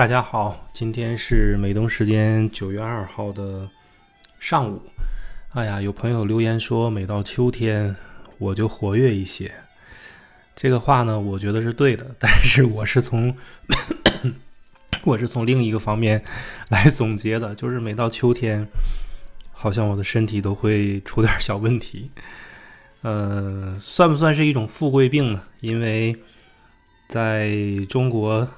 大家好，今天是美东时间九月二号的上午。哎呀，有朋友留言说，每到秋天我就活跃一些。这个话呢，我觉得是对的，但是我是从 我是从另一个方面来总结的，就是每到秋天，好像我的身体都会出点小问题。呃，算不算是一种富贵病呢？因为在中国。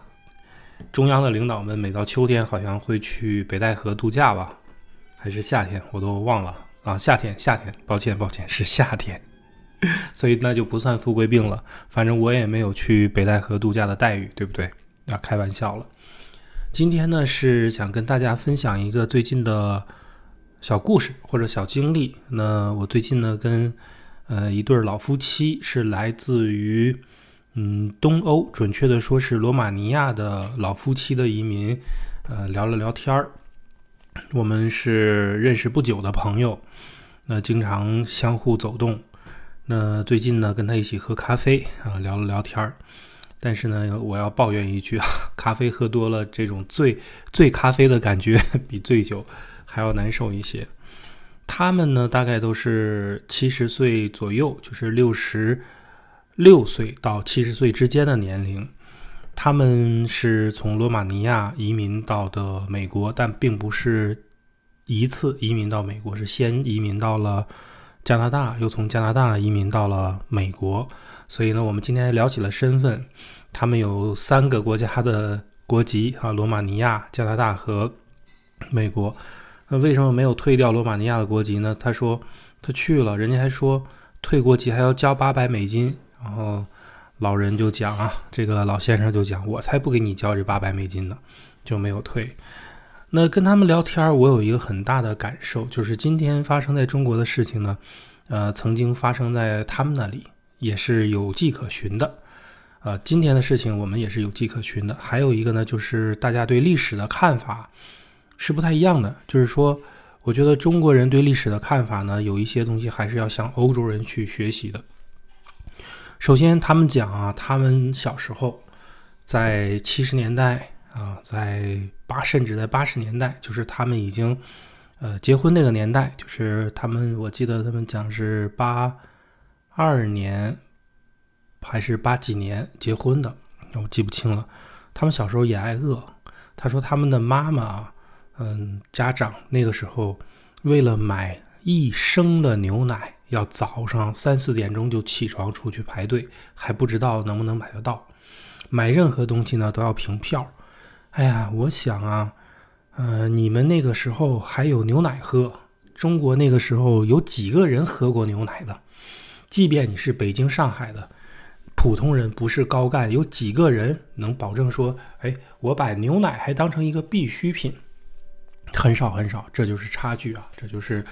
中央的领导们每到秋天好像会去北戴河度假吧，还是夏天？我都忘了啊，夏天夏天，抱歉抱歉，是夏天，所以那就不算富贵病了。反正我也没有去北戴河度假的待遇，对不对？啊，开玩笑了。今天呢是想跟大家分享一个最近的小故事或者小经历。那我最近呢跟呃一对老夫妻是来自于。嗯，东欧，准确的说是罗马尼亚的老夫妻的移民，呃，聊了聊天儿。我们是认识不久的朋友，那经常相互走动。那最近呢，跟他一起喝咖啡啊，聊了聊天儿。但是呢，我要抱怨一句啊，咖啡喝多了，这种醉醉咖啡的感觉 比醉酒还要难受一些。他们呢，大概都是七十岁左右，就是六十。六岁到七十岁之间的年龄，他们是从罗马尼亚移民到的美国，但并不是一次移民到美国，是先移民到了加拿大，又从加拿大移民到了美国。所以呢，我们今天聊起了身份，他们有三个国家的国籍啊，罗马尼亚、加拿大和美国。那为什么没有退掉罗马尼亚的国籍呢？他说他去了，人家还说退国籍还要交八百美金。然后老人就讲啊，这个老先生就讲，我才不给你交这八百美金呢，就没有退。那跟他们聊天，我有一个很大的感受，就是今天发生在中国的事情呢，呃，曾经发生在他们那里也是有迹可循的。呃，今天的事情我们也是有迹可循的。还有一个呢，就是大家对历史的看法是不太一样的。就是说，我觉得中国人对历史的看法呢，有一些东西还是要向欧洲人去学习的。首先，他们讲啊，他们小时候在七十年代啊，在八甚至在八十年代，就是他们已经呃结婚那个年代，就是他们，我记得他们讲是八二年还是八几年结婚的，我记不清了。他们小时候也挨饿。他说他们的妈妈，啊，嗯，家长那个时候为了买一升的牛奶。要早上三四点钟就起床出去排队，还不知道能不能买得到。买任何东西呢都要凭票。哎呀，我想啊，呃，你们那个时候还有牛奶喝，中国那个时候有几个人喝过牛奶的？即便你是北京、上海的普通人，不是高干，有几个人能保证说，哎，我把牛奶还当成一个必需品？很少很少，这就是差距啊，这就是。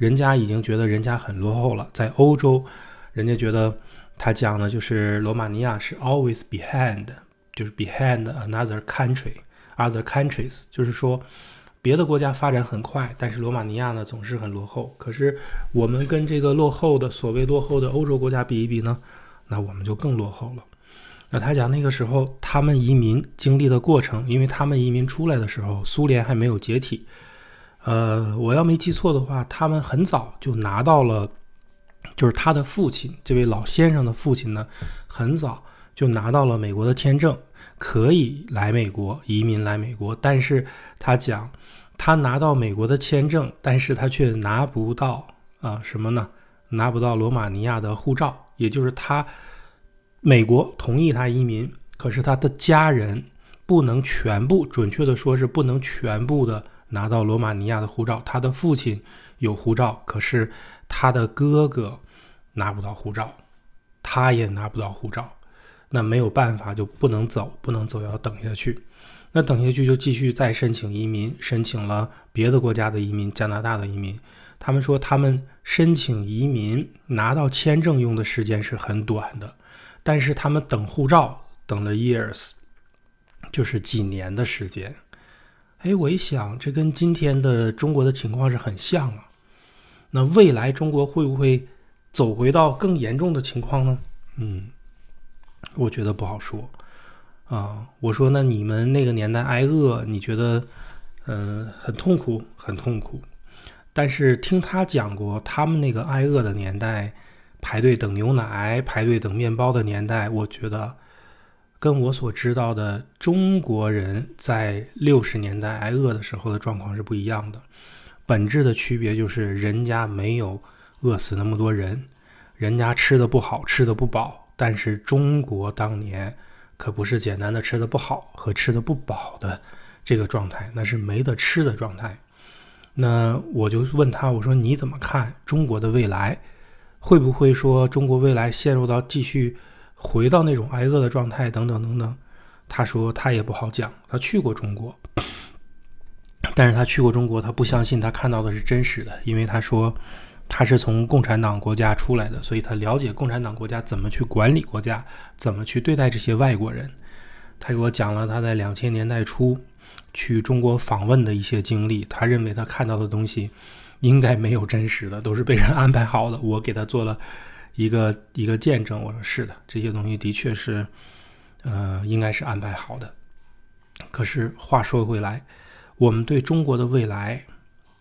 人家已经觉得人家很落后了，在欧洲，人家觉得他讲的就是罗马尼亚是 always behind，就是 behind another country, other countries，就是说别的国家发展很快，但是罗马尼亚呢总是很落后。可是我们跟这个落后的所谓落后的欧洲国家比一比呢，那我们就更落后了。那他讲那个时候他们移民经历的过程，因为他们移民出来的时候，苏联还没有解体。呃，我要没记错的话，他们很早就拿到了，就是他的父亲，这位老先生的父亲呢，很早就拿到了美国的签证，可以来美国移民来美国。但是他讲，他拿到美国的签证，但是他却拿不到啊什么呢？拿不到罗马尼亚的护照。也就是他美国同意他移民，可是他的家人不能全部，准确的说是不能全部的。拿到罗马尼亚的护照，他的父亲有护照，可是他的哥哥拿不到护照，他也拿不到护照，那没有办法就不能走，不能走要等下去，那等下去就继续再申请移民，申请了别的国家的移民，加拿大的移民，他们说他们申请移民拿到签证用的时间是很短的，但是他们等护照等了 years，就是几年的时间。哎，我一想，这跟今天的中国的情况是很像啊。那未来中国会不会走回到更严重的情况呢？嗯，我觉得不好说。啊，我说，那你们那个年代挨饿，你觉得，嗯，很痛苦，很痛苦。但是听他讲过，他们那个挨饿的年代，排队等牛奶、排队等面包的年代，我觉得。跟我所知道的中国人在六十年代挨饿的时候的状况是不一样的，本质的区别就是人家没有饿死那么多人，人家吃的不好，吃的不饱，但是中国当年可不是简单的吃的不好和吃的不饱的这个状态，那是没得吃的状态。那我就问他，我说你怎么看中国的未来？会不会说中国未来陷入到继续？回到那种挨饿的状态，等等等等。他说他也不好讲。他去过中国，但是他去过中国，他不相信他看到的是真实的，因为他说他是从共产党国家出来的，所以他了解共产党国家怎么去管理国家，怎么去对待这些外国人。他给我讲了他在两千年代初去中国访问的一些经历。他认为他看到的东西应该没有真实的，都是被人安排好的。我给他做了。一个一个见证，我说是的，这些东西的确是，呃，应该是安排好的。可是话说回来，我们对中国的未来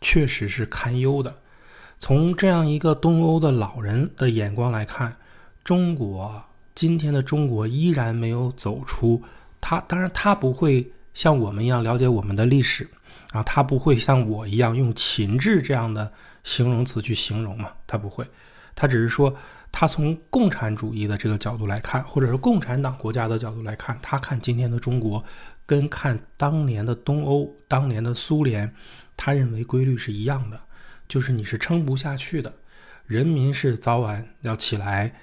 确实是堪忧的。从这样一个东欧的老人的眼光来看，中国今天的中国依然没有走出。他当然他不会像我们一样了解我们的历史，啊，他不会像我一样用“秦制”这样的形容词去形容嘛，他不会，他只是说。他从共产主义的这个角度来看，或者是共产党国家的角度来看，他看今天的中国，跟看当年的东欧、当年的苏联，他认为规律是一样的，就是你是撑不下去的，人民是早晚要起来，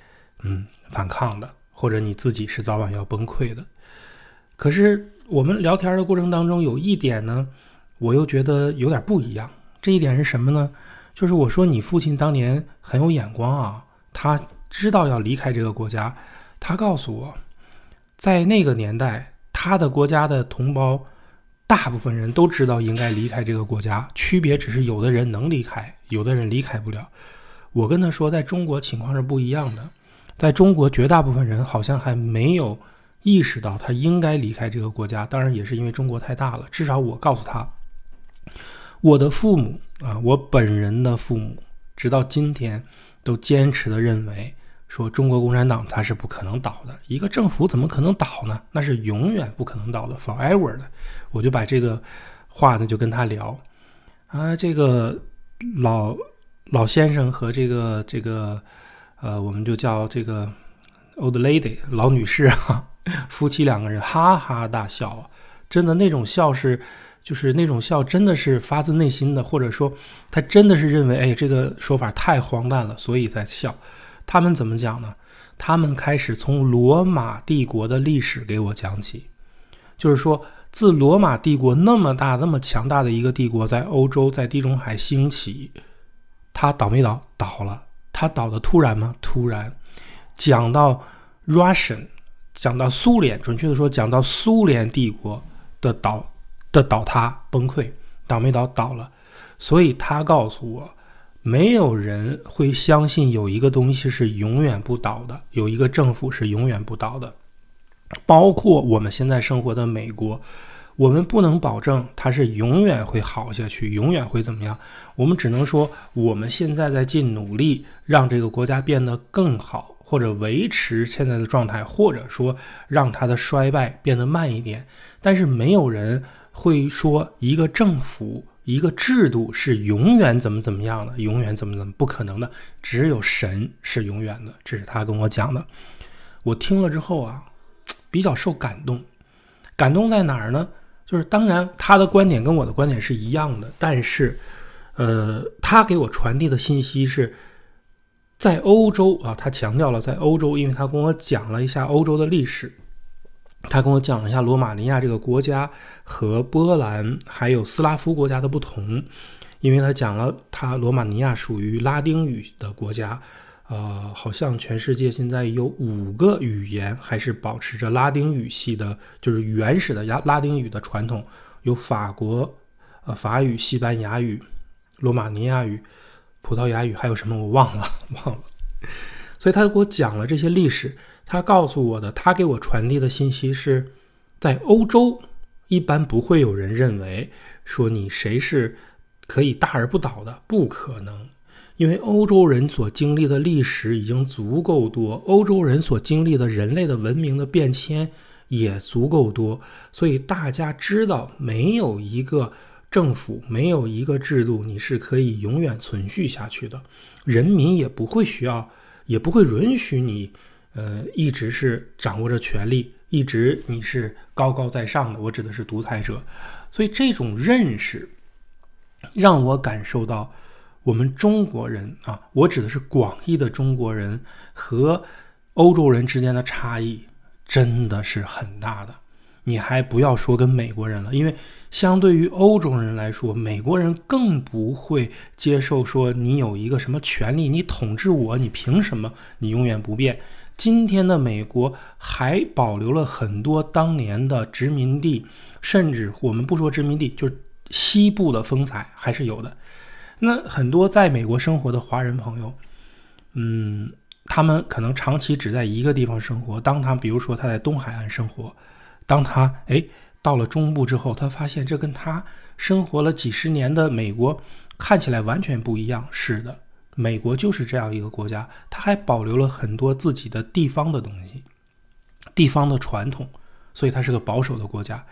嗯，反抗的，或者你自己是早晚要崩溃的。可是我们聊天的过程当中，有一点呢，我又觉得有点不一样。这一点是什么呢？就是我说你父亲当年很有眼光啊。他知道要离开这个国家，他告诉我，在那个年代，他的国家的同胞大部分人都知道应该离开这个国家，区别只是有的人能离开，有的人离开不了。我跟他说，在中国情况是不一样的，在中国绝大部分人好像还没有意识到他应该离开这个国家，当然也是因为中国太大了。至少我告诉他，我的父母啊，我本人的父母，直到今天。都坚持的认为，说中国共产党它是不可能倒的，一个政府怎么可能倒呢？那是永远不可能倒的，forever 的。我就把这个话呢就跟他聊，啊，这个老老先生和这个这个，呃，我们就叫这个 old lady 老女士啊，夫妻两个人哈哈大笑，真的那种笑是。就是那种笑，真的是发自内心的，或者说他真的是认为，哎，这个说法太荒诞了，所以在笑。他们怎么讲呢？他们开始从罗马帝国的历史给我讲起，就是说，自罗马帝国那么大、那么强大的一个帝国在欧洲、在地中海兴起，它倒没倒？倒了。它倒的突然吗？突然。讲到 Russian，讲到苏联，准确的说，讲到苏联帝国的倒。的倒塌、崩溃，倒没倒？倒了。所以他告诉我，没有人会相信有一个东西是永远不倒的，有一个政府是永远不倒的。包括我们现在生活的美国，我们不能保证它是永远会好下去，永远会怎么样。我们只能说，我们现在在尽努力让这个国家变得更好，或者维持现在的状态，或者说让它的衰败变得慢一点。但是没有人。会说一个政府、一个制度是永远怎么怎么样的，永远怎么怎么不可能的，只有神是永远的。这是他跟我讲的，我听了之后啊，比较受感动。感动在哪儿呢？就是当然他的观点跟我的观点是一样的，但是，呃，他给我传递的信息是在欧洲啊，他强调了在欧洲，因为他跟我讲了一下欧洲的历史。他跟我讲了一下罗马尼亚这个国家和波兰还有斯拉夫国家的不同，因为他讲了，他罗马尼亚属于拉丁语的国家，呃，好像全世界现在有五个语言还是保持着拉丁语系的，就是原始的拉拉丁语的传统，有法国，呃，法语、西班牙语、罗马尼亚语、葡萄牙语，还有什么我忘了，忘了。所以他给我讲了这些历史。他告诉我的，他给我传递的信息是，在欧洲，一般不会有人认为说你谁是可以大而不倒的，不可能，因为欧洲人所经历的历史已经足够多，欧洲人所经历的人类的文明的变迁也足够多，所以大家知道，没有一个政府，没有一个制度，你是可以永远存续下去的，人民也不会需要，也不会允许你。呃，一直是掌握着权力，一直你是高高在上的。我指的是独裁者，所以这种认识让我感受到，我们中国人啊，我指的是广义的中国人和欧洲人之间的差异真的是很大的。你还不要说跟美国人了，因为相对于欧洲人来说，美国人更不会接受说你有一个什么权利，你统治我，你凭什么？你永远不变。今天的美国还保留了很多当年的殖民地，甚至我们不说殖民地，就西部的风采还是有的。那很多在美国生活的华人朋友，嗯，他们可能长期只在一个地方生活，当他比如说他在东海岸生活。当他哎到了中部之后，他发现这跟他生活了几十年的美国看起来完全不一样。是的，美国就是这样一个国家，他还保留了很多自己的地方的东西，地方的传统，所以他是个保守的国家。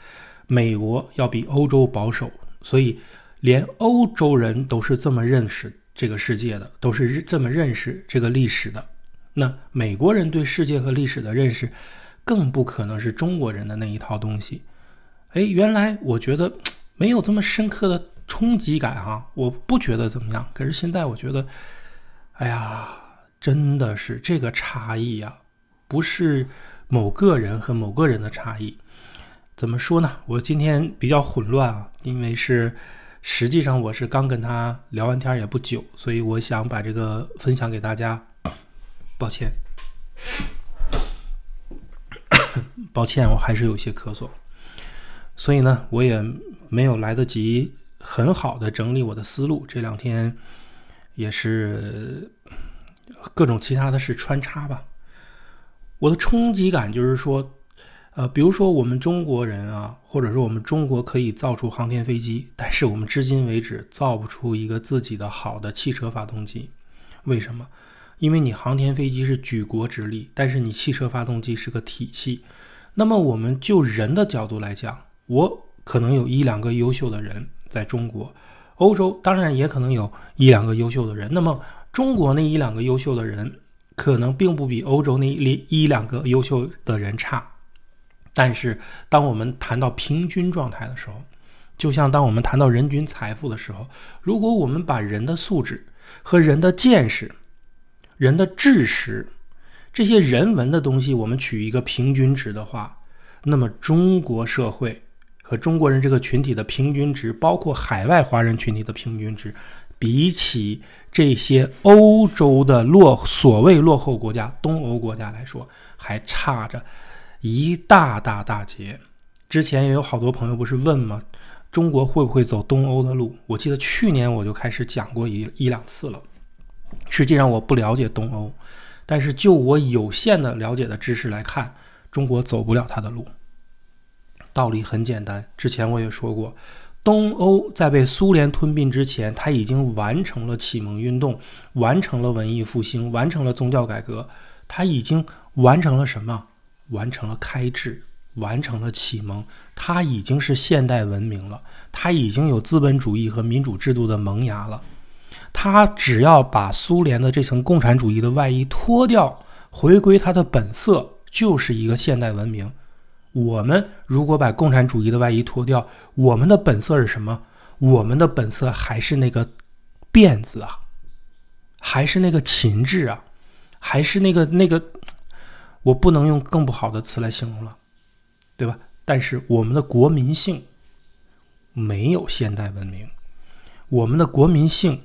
美国要比欧洲保守，所以连欧洲人都是这么认识这个世界的，都是这么认识这个历史的。那美国人对世界和历史的认识。更不可能是中国人的那一套东西。哎，原来我觉得没有这么深刻的冲击感啊，我不觉得怎么样。可是现在我觉得，哎呀，真的是这个差异呀，不是某个人和某个人的差异。怎么说呢？我今天比较混乱啊，因为是实际上我是刚跟他聊完天也不久，所以我想把这个分享给大家。抱歉。抱歉，我还是有些咳嗽，所以呢，我也没有来得及很好的整理我的思路。这两天也是各种其他的事穿插吧。我的冲击感就是说，呃，比如说我们中国人啊，或者说我们中国可以造出航天飞机，但是我们至今为止造不出一个自己的好的汽车发动机，为什么？因为你航天飞机是举国之力，但是你汽车发动机是个体系。那么，我们就人的角度来讲，我可能有一两个优秀的人在中国、欧洲，当然也可能有一两个优秀的人。那么，中国那一两个优秀的人，可能并不比欧洲那一一两个优秀的人差。但是，当我们谈到平均状态的时候，就像当我们谈到人均财富的时候，如果我们把人的素质、和人的见识、人的知识。这些人文的东西，我们取一个平均值的话，那么中国社会和中国人这个群体的平均值，包括海外华人群体的平均值，比起这些欧洲的落所谓落后国家、东欧国家来说，还差着一大大大截。之前也有好多朋友不是问吗？中国会不会走东欧的路？我记得去年我就开始讲过一一两次了。实际上，我不了解东欧。但是，就我有限的了解的知识来看，中国走不了他的路。道理很简单，之前我也说过，东欧在被苏联吞并之前，他已经完成了启蒙运动，完成了文艺复兴，完成了宗教改革，他已经完成了什么？完成了开智，完成了启蒙，它已经是现代文明了，它已经有资本主义和民主制度的萌芽了。他只要把苏联的这层共产主义的外衣脱掉，回归它的本色，就是一个现代文明。我们如果把共产主义的外衣脱掉，我们的本色是什么？我们的本色还是那个辫子啊，还是那个秦制啊，还是那个那个，我不能用更不好的词来形容了，对吧？但是我们的国民性没有现代文明，我们的国民性。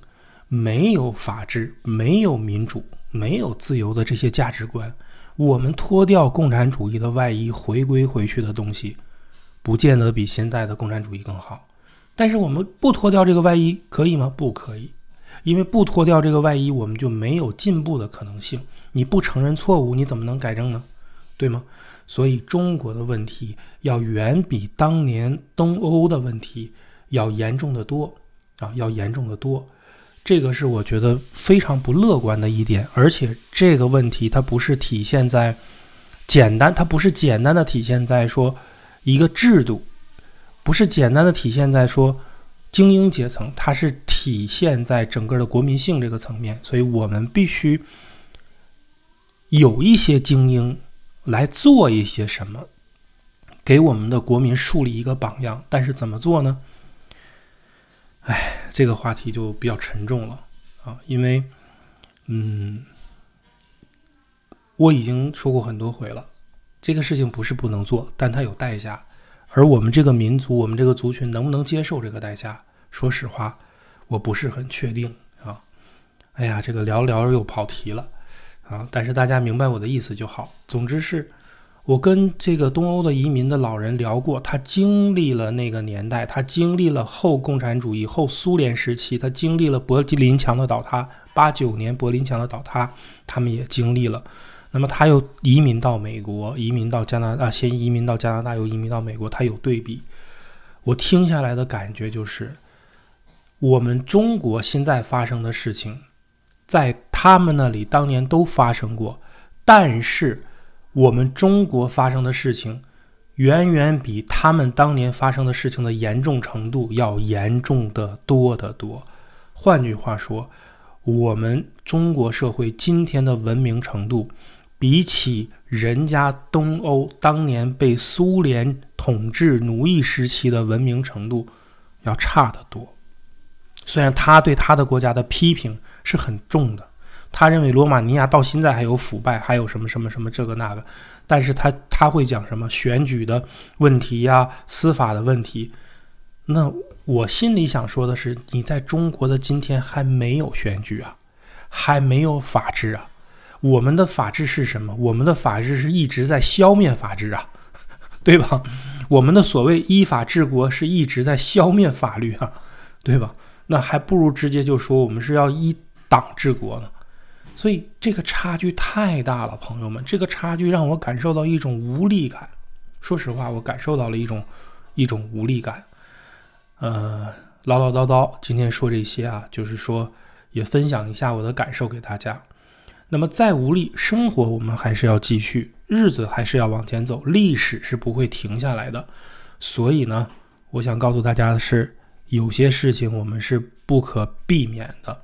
没有法治、没有民主、没有自由的这些价值观，我们脱掉共产主义的外衣回归回去的东西，不见得比现在的共产主义更好。但是我们不脱掉这个外衣可以吗？不可以，因为不脱掉这个外衣，我们就没有进步的可能性。你不承认错误，你怎么能改正呢？对吗？所以中国的问题要远比当年东欧的问题要严重的多啊，要严重的多。这个是我觉得非常不乐观的一点，而且这个问题它不是体现在简单，它不是简单的体现在说一个制度，不是简单的体现在说精英阶层，它是体现在整个的国民性这个层面，所以我们必须有一些精英来做一些什么，给我们的国民树立一个榜样，但是怎么做呢？哎，这个话题就比较沉重了啊，因为，嗯，我已经说过很多回了，这个事情不是不能做，但它有代价，而我们这个民族，我们这个族群能不能接受这个代价？说实话，我不是很确定啊。哎呀，这个聊聊又跑题了啊，但是大家明白我的意思就好。总之是。我跟这个东欧的移民的老人聊过，他经历了那个年代，他经历了后共产主义、后苏联时期，他经历了柏林墙的倒塌，八九年柏林墙的倒塌，他们也经历了。那么他又移民到美国，移民到加拿大先移民到加拿大，又移民到美国，他有对比。我听下来的感觉就是，我们中国现在发生的事情，在他们那里当年都发生过，但是。我们中国发生的事情，远远比他们当年发生的事情的严重程度要严重的多得多。换句话说，我们中国社会今天的文明程度，比起人家东欧当年被苏联统治奴役时期的文明程度，要差得多。虽然他对他的国家的批评是很重的。他认为罗马尼亚到现在还有腐败，还有什么什么什么这个那个，但是他他会讲什么选举的问题呀，司法的问题。那我心里想说的是，你在中国的今天还没有选举啊，还没有法治啊。我们的法治是什么？我们的法治是一直在消灭法治啊，对吧？我们的所谓依法治国是一直在消灭法律啊，对吧？那还不如直接就说我们是要依党治国呢。所以这个差距太大了，朋友们，这个差距让我感受到一种无力感。说实话，我感受到了一种一种无力感。呃，唠唠叨叨，今天说这些啊，就是说也分享一下我的感受给大家。那么再无力，生活我们还是要继续，日子还是要往前走，历史是不会停下来的。所以呢，我想告诉大家的是，有些事情我们是不可避免的。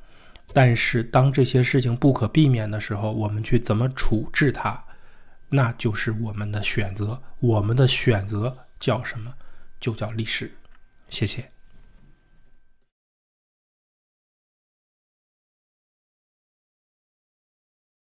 但是，当这些事情不可避免的时候，我们去怎么处置它，那就是我们的选择。我们的选择叫什么？就叫历史。谢谢。